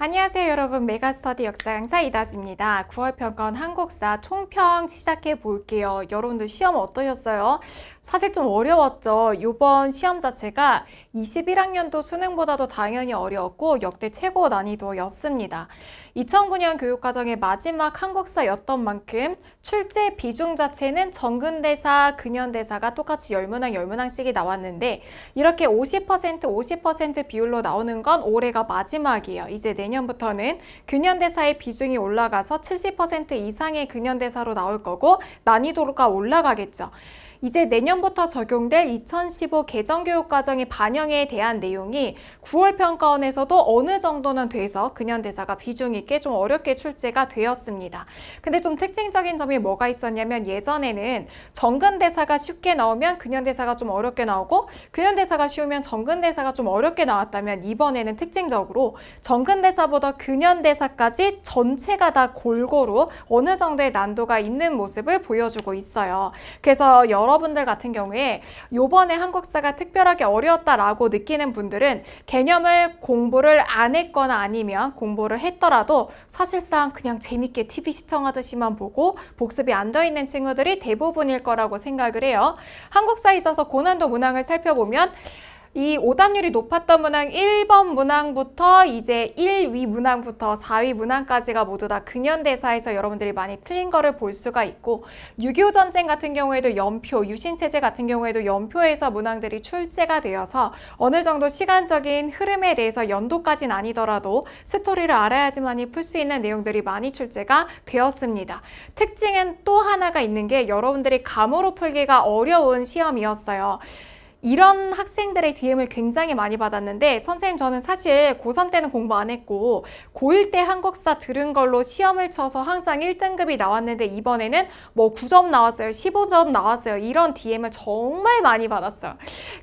안녕하세요 여러분 메가스터디 역사 강사 이다지입니다. 9월 평건 한국사 총평 시작해 볼게요. 여러분들 시험 어떠셨어요? 사실 좀 어려웠죠. 이번 시험 자체가 21학년도 수능보다도 당연히 어려웠고 역대 최고 난이도였습니다. 2009년 교육과정의 마지막 한국사였던 만큼 출제 비중 자체는 정근대사 근현대사가 똑같이 열문항, 열문항씩이 나왔는데 이렇게 50% 50% 비율로 나오는 건 올해가 마지막이에요. 이제 내년부터는 근현대사의 비중이 올라가서 70% 이상의 근현대사로 나올 거고 난이도가 올라가겠죠. 이제 내년부터 적용될 2015 개정 교육과정의 반영에 대한 내용이 9월 평가원에서도 어느 정도는 돼서 근현대사가 비중 있게 좀 어렵게 출제가 되었습니다. 근데 좀 특징적인 점이 뭐가 있었냐면 예전에는 정근대사가 쉽게 나오면 근현대사가 좀 어렵게 나오고 근현대사가 쉬우면 정근대사가 좀 어렵게 나왔다면 이번에는 특징적으로 정근대사보다 근현대사까지 전체가 다 골고루 어느 정도의 난도가 있는 모습을 보여주고 있어요. 그래서 여러 여러분들 같은 경우에 요번에 한국사가 특별하게 어려웠다라고 느끼는 분들은 개념을 공부를 안 했거나 아니면 공부를 했더라도 사실상 그냥 재밌게 TV 시청하듯이만 보고 복습이 안돼 있는 친구들이 대부분일 거라고 생각을 해요. 한국사에 있어서 고난도 문항을 살펴보면 이 오답률이 높았던 문항 1번 문항부터 이제 1위 문항부터 4위 문항까지가 모두 다 근현대사에서 여러분들이 많이 틀린 거를 볼 수가 있고 6.25 전쟁 같은 경우에도 연표, 유신체제 같은 경우에도 연표에서 문항들이 출제가 되어서 어느 정도 시간적인 흐름에 대해서 연도까지는 아니더라도 스토리를 알아야지만이 풀 수 있는 내용들이 많이 출제가 되었습니다. 특징은 또 하나가 있는 게 여러분들이 감으로 풀기가 어려운 시험이었어요. 이런 학생들의 DM을 굉장히 많이 받았는데 선생님 저는 사실 고3 때는 공부 안 했고 고1 때 한국사 들은 걸로 시험을 쳐서 항상 1등급이 나왔는데 이번에는 뭐 9점 나왔어요 15점 나왔어요 이런 DM을 정말 많이 받았어요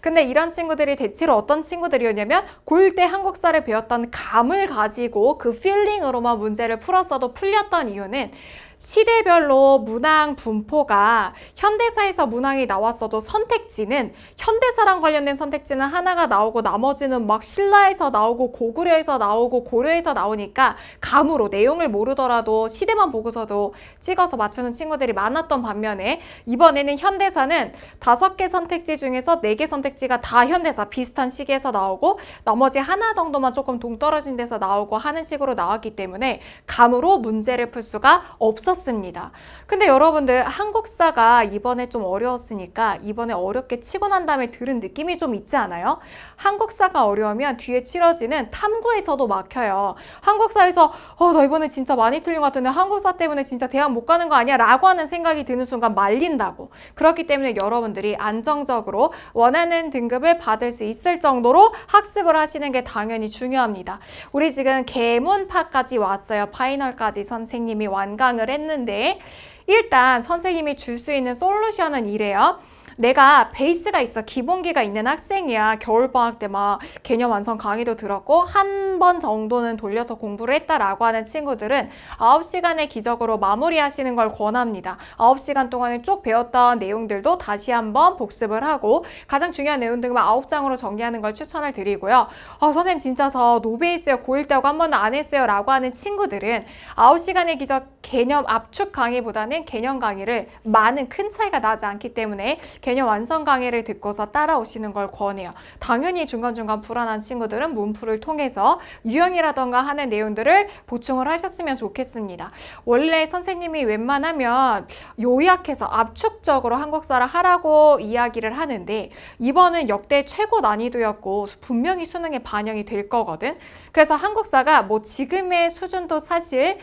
근데 이런 친구들이 대체로 어떤 친구들이었냐면 고1 때 한국사를 배웠던 감을 가지고 그 필링으로만 문제를 풀었어도 풀렸던 이유는 시대별로 문항 분포가 현대사에서 문항이 나왔어도 선택지는 현대사랑 관련된 선택지는 하나가 나오고 나머지는 막 신라에서 나오고 고구려에서 나오고 고려에서 나오니까 감으로 내용을 모르더라도 시대만 보고서도 찍어서 맞추는 친구들이 많았던 반면에 이번에는 현대사는 다섯 개 선택지 중에서 네 개 선택지가 다 현대사 비슷한 시기에서 나오고 나머지 하나 정도만 조금 동떨어진 데서 나오고 하는 식으로 나왔기 때문에 감으로 문제를 풀 수가 없 없었습니다. 근데 여러분들 한국사가 이번에 좀 어려웠으니까 이번에 어렵게 치고 난 다음에 들은 느낌이 좀 있지 않아요? 한국사가 어려우면 뒤에 치러지는 탐구에서도 막혀요. 한국사에서 어, 나 이번에 진짜 많이 틀린 것 같은데 한국사 때문에 진짜 대학 못 가는 거 아니야? 라고 하는 생각이 드는 순간 말린다고. 그렇기 때문에 여러분들이 안정적으로 원하는 등급을 받을 수 있을 정도로 학습을 하시는 게 당연히 중요합니다. 우리 지금 개문파까지 왔어요. 파이널까지 선생님이 완강을 해 했는데 일단 선생님이 줄 수 있는 솔루션은 이래요. 내가 베이스가 있어 기본기가 있는 학생이야 겨울방학 때 막 개념 완성 강의도 들었고 한 한번 정도는 돌려서 공부를 했다라고 하는 친구들은 9시간의 기적으로 마무리하시는 걸 권합니다. 9시간 동안에 쭉 배웠던 내용들도 다시 한번 복습을 하고 가장 중요한 내용들만 9장으로 정리하는 걸 추천을 드리고요. 어, 선생님 진짜 저 노베이스요 고1 때하고 한 번도 안 했어요 라고 하는 친구들은 9시간의 기적 개념 압축 강의보다는 개념 강의를 많은 큰 차이가 나지 않기 때문에 개념 완성 강의를 듣고서 따라오시는 걸 권해요. 당연히 중간중간 불안한 친구들은 문풀을 통해서 유형이라던가 하는 내용들을 보충을 하셨으면 좋겠습니다. 원래 선생님이 웬만하면 요약해서 압축적으로 한국사를 하라고 이야기를 하는데 이번은 역대 최고 난이도였고 분명히 수능에 반영이 될 거거든. 그래서 한국사가 뭐 지금의 수준도 사실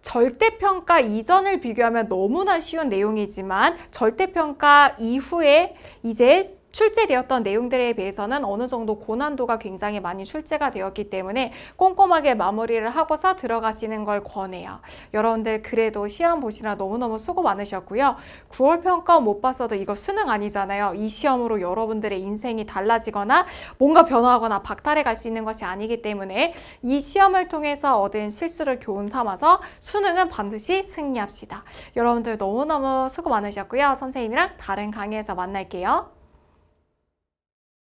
절대평가 이전을 비교하면 너무나 쉬운 내용이지만 절대평가 이후에 이제 출제되었던 내용들에 비해서는 어느 정도 고난도가 굉장히 많이 출제가 되었기 때문에 꼼꼼하게 마무리를 하고서 들어가시는 걸 권해요. 여러분들 그래도 시험 보시느라 너무너무 수고 많으셨고요. 9월 평가 못 봤어도 이거 수능 아니잖아요. 이 시험으로 여러분들의 인생이 달라지거나 뭔가 변화하거나 박탈해 갈 수 있는 것이 아니기 때문에 이 시험을 통해서 얻은 실수를 교훈 삼아서 수능은 반드시 승리합시다. 여러분들 너무너무 수고 많으셨고요. 선생님이랑 다른 강의에서 만날게요.